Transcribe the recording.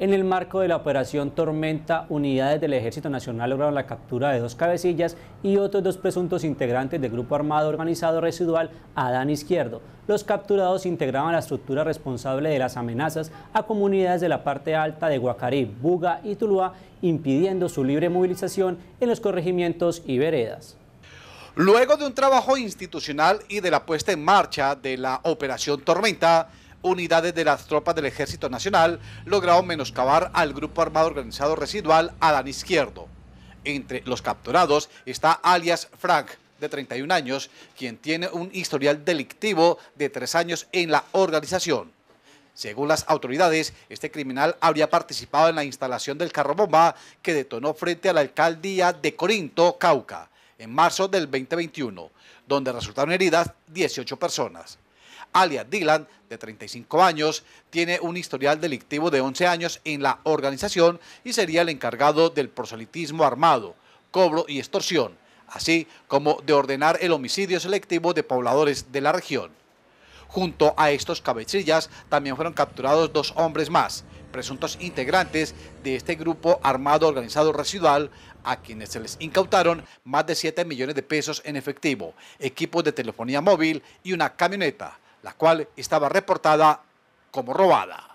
En el marco de la operación Tormenta, unidades del Ejército Nacional lograron la captura de dos cabecillas y otros dos presuntos integrantes del Grupo Armado Organizado Residual Adán Izquierdo. Los capturados integraban la estructura responsable de las amenazas a comunidades de la parte alta de Guacarí, Buga y Tuluá, impidiendo su libre movilización en los corregimientos y veredas. Luego de un trabajo institucional y de la puesta en marcha de la Operación Tormenta, unidades de las tropas del Ejército Nacional lograron menoscabar al grupo armado organizado residual Adán Izquierdo. Entre los capturados está alias Frank, de 31 años, quien tiene un historial delictivo de tres años en la organización. Según las autoridades, este criminal habría participado en la instalación del carro bomba que detonó frente a la alcaldía de Corinto, Cauca, en marzo del 2021, donde resultaron heridas 18 personas alias Dylan, de 35 años, tiene un historial delictivo de 11 años en la organización y sería el encargado del proselitismo armado, cobro y extorsión, así como de ordenar el homicidio selectivo de pobladores de la región. Junto a estos cabecillas también fueron capturados dos hombres más, presuntos integrantes de este grupo armado organizado residual, a quienes se les incautaron más de 7 millones de pesos en efectivo, equipos de telefonía móvil y una camioneta la cual estaba reportada como robada.